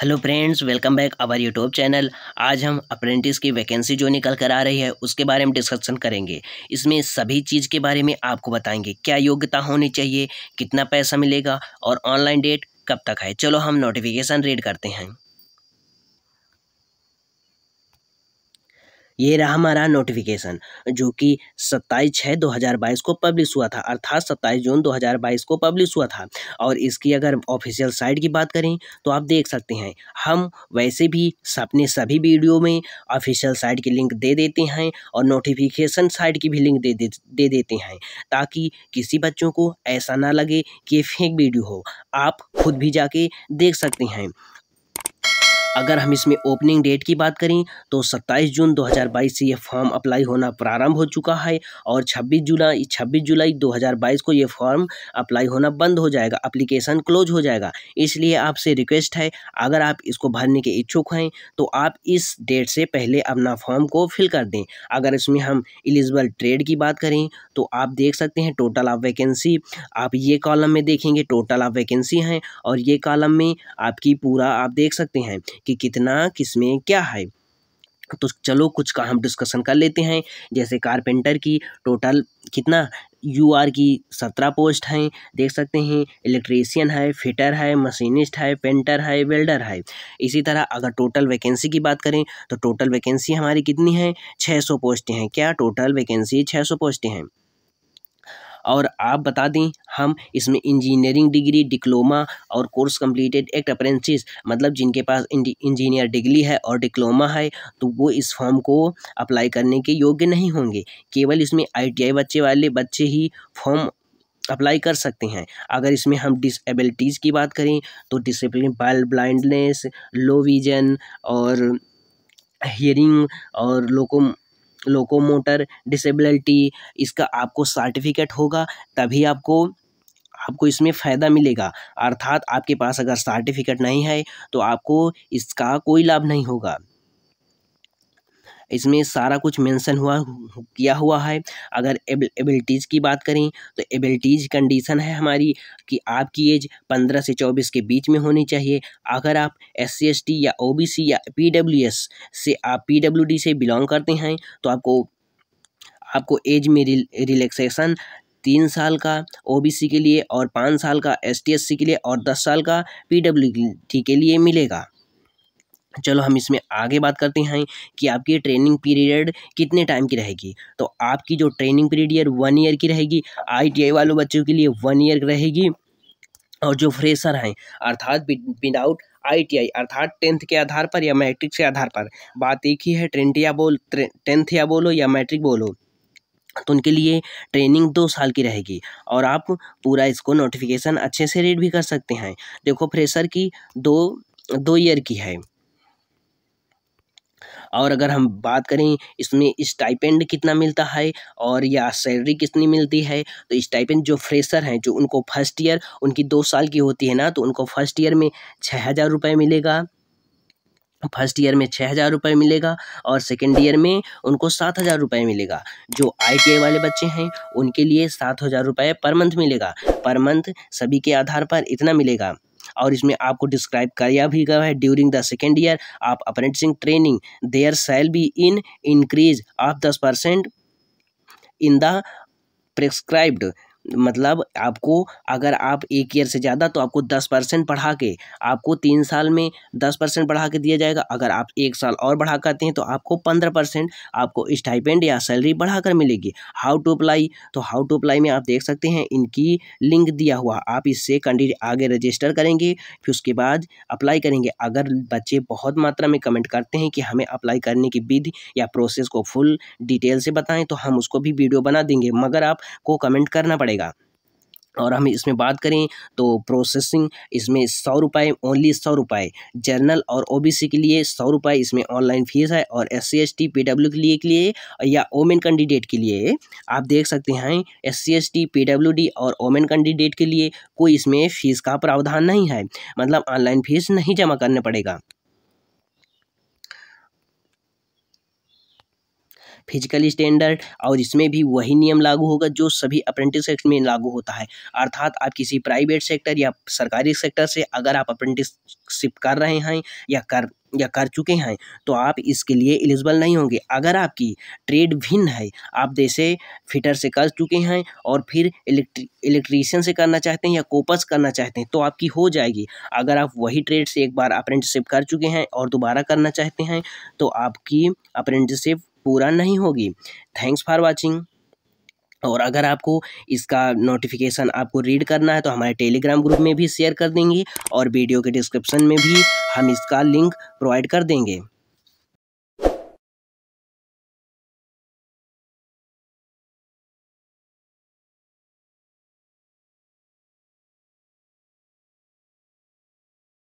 hello friends welcome back our YouTube channel आज हम apprentice की वैकेंसी जो निकल कर आ रही है उसके बारे में डिस्कशन करेंगे इसमें सभी चीज़ के बारे में आपको बताएंगे क्या योग्यता होनी चाहिए कितना पैसा मिलेगा और ऑनलाइन डेट कब तक है चलो हम नोटिफिकेशन रीड करते हैं ये रहा हमारा नोटिफिकेशन जो कि सत्ताईस छः दो हज़ार बाईस को पब्लिश हुआ था अर्थात सत्ताईस जून दो हज़ार बाईस को पब्लिश हुआ था और इसकी अगर ऑफिशियल साइट की बात करें तो आप देख सकते हैं हम वैसे भी अपने सभी वीडियो में ऑफिशियल साइट की लिंक दे देते हैं और नोटिफिकेशन साइट की भी लिंक दे दे, दे देते हैं ताकि किसी बच्चों को ऐसा ना लगे कि फेक वीडियो हो आप खुद भी जाके देख सकते हैं अगर हम इसमें ओपनिंग डेट की बात करें तो 27 जून 2022 से ये फॉर्म अप्लाई होना प्रारंभ हो चुका है और 26 जुलाई 26 जुलाई 2022 को ये फॉर्म अप्लाई होना बंद हो जाएगा अप्लीकेशन क्लोज हो जाएगा इसलिए आपसे रिक्वेस्ट है अगर आप इसको भरने के इच्छुक हैं तो आप इस डेट से पहले अपना फॉर्म को फिल कर दें अगर इसमें हम एलिजिबल ट्रेड की बात करें तो आप देख सकते हैं टोटल ऑफ वैकेंसी आप ये कॉलम में देखेंगे टोटल ऑफ वैकेंसी हैं और ये कॉलम में आपकी पूरा आप देख सकते हैं कि कितना किस में क्या है तो चलो कुछ का हम डिस्कशन कर लेते हैं जैसे कारपेंटर की टोटल कितना यू आर की सत्रह पोस्ट हैं देख सकते हैं इलेक्ट्रीशियन है फिटर है मशीनिस्ट है पेंटर है वेल्डर है इसी तरह अगर टोटल वैकेंसी की बात करें तो टोटल वैकेंसी हमारी कितनी है छः सौ पोस्टें हैं क्या टोटल वैकेंसी छः सौ पोस्टें हैं और आप बता दें हम इसमें इंजीनियरिंग डिग्री डिप्लोमा और कोर्स कंप्लीटेड एक्ट अप्रेंसिस मतलब जिनके पास इंजीनियर डिग्री है और डिप्लोमा है तो वो इस फॉर्म को अप्लाई करने के योग्य नहीं होंगे केवल इसमें आई बच्चे वाले बच्चे ही फॉर्म अप्लाई कर सकते हैं अगर इसमें हम डिसबलिटीज़ की बात करें तो डिसप्लिन ब्लाइंडनेस लो विजन और हियरिंग और लोकोम लोकोमोटर डिसेबिलिटी इसका आपको सर्टिफिकेट होगा तभी आपको आपको इसमें फ़ायदा मिलेगा अर्थात आपके पास अगर सर्टिफिकेट नहीं है तो आपको इसका कोई लाभ नहीं होगा इसमें सारा कुछ मेंशन हुआ किया हुआ है अगर एबिलिटीज़ की बात करें तो एबिलिटीज़ कंडीशन है हमारी कि आपकी एज पंद्रह से चौबीस के बीच में होनी चाहिए अगर आप एस सी या ओ या पी से आप पी से बिलोंग करते हैं तो आपको आपको एज में रिल, रिलैक्सेशन तीन साल का ओबीसी के लिए और पाँच साल का एसटीएससी के लिए और दस साल का पीडब्ल्यूटी के लिए मिलेगा चलो हम इसमें आगे बात करते हैं कि आपकी ट्रेनिंग पीरियड कितने टाइम की रहेगी तो आपकी जो ट्रेनिंग पीरियड वन ईयर की रहेगी आईटीआई वालों बच्चों के लिए वन ईयर रहेगी और जो फ्रेशर हैं अर्थात विदाउट आईटीआई अर्थात टेंथ के आधार पर या मैट्रिक के आधार पर बात एक ही है ट्रेंट या बोल टेंथ या बोलो या मैट्रिक बोलो तो उनके लिए ट्रेनिंग दो साल की रहेगी और आप पूरा इसको नोटिफिकेशन अच्छे से रीड भी कर सकते हैं देखो फ्रेशर की दो दो ईयर की है और अगर हम बात करें इसमें स्टाइपेंड कितना मिलता है और या सैलरी कितनी मिलती है तो स्टाइपेंड जो फ्रेशर हैं जो उनको फर्स्ट ईयर उनकी दो साल की होती है ना तो उनको फर्स्ट ईयर में छः हज़ार रुपये मिलेगा फर्स्ट ईयर में छः हज़ार रुपये मिलेगा और सेकेंड ईयर में उनको सात हज़ार रुपये मिलेगा जो आई वाले बच्चे हैं उनके लिए सात हज़ार रुपये पर मंथ मिलेगा पर मंथ सभी के आधार पर इतना मिलेगा और इसमें आपको डिस्क्राइब किया भी गया है during the second year of apprenticeship training there shall be an increase of दस परसेंट इन द प्रिस्क्राइब्ड मतलब आपको अगर आप एक ईयर से ज़्यादा तो आपको दस परसेंट बढ़ा के आपको तीन साल में दस परसेंट बढ़ा के दिया जाएगा अगर आप एक साल और बढ़ा करते हैं तो आपको पंद्रह परसेंट आपको स्टाइपेंड या सैलरी बढ़ाकर मिलेगी हाउ टू अप्लाई तो हाउ टू अप्लाई में आप देख सकते हैं इनकी लिंक दिया हुआ आप इससे कंडी आगे रजिस्टर करेंगे फिर उसके बाद अप्लाई करेंगे अगर बच्चे बहुत मात्रा में कमेंट करते हैं कि हमें अप्लाई करने की विधि या प्रोसेस को फुल डिटेल से बताएं तो हम उसको भी वीडियो बना देंगे मगर आपको कमेंट करना पड़ेगा जाएगा और हम इसमें बात करें तो प्रोसेसिंग इसमें सौ रुपये ओनली सौ रुपये जर्नल और ओबीसी के लिए सौ रुपये इसमें ऑनलाइन फीस है और S C S T P W के लिए के लिए या ओमेन कैंडिडेट के लिए आप देख सकते हैं S C S T P W D और ओमेन कैंडिडेट के लिए कोई इसमें फ़ीस का प्रावधान नहीं है मतलब ऑनलाइन फीस नहीं जमा करना पड़ेगा फिजिकल स्टैंडर्ड और इसमें भी वही नियम लागू होगा जो सभी अप्रेंटिस एक्ट में लागू होता है अर्थात आप किसी प्राइवेट सेक्टर या सरकारी सेक्टर से अगर आप अप्रेंटिसशिप कर रहे हैं या कर या कर चुके हैं तो आप इसके लिए एलिजिबल नहीं होंगे अगर आपकी ट्रेड भिन्न है आप जैसे फिटर से कर चुके हैं और फिर इलेक्ट्री इलेक्ट्रीशियन से करना चाहते हैं या कोपस करना चाहते हैं तो आपकी हो जाएगी अगर आप वही ट्रेड से एक बार अप्रेंटिसशिप कर चुके हैं और दोबारा करना चाहते हैं तो आपकी अप्रेंटिसशिप पूरा नहीं होगी थैंक्स फॉर वॉचिंग और अगर आपको इसका नोटिफिकेशन आपको रीड करना है तो हमारे टेलीग्राम ग्रुप में भी शेयर कर देंगे और वीडियो के डिस्क्रिप्शन में भी हम इसका लिंक प्रोवाइड कर देंगे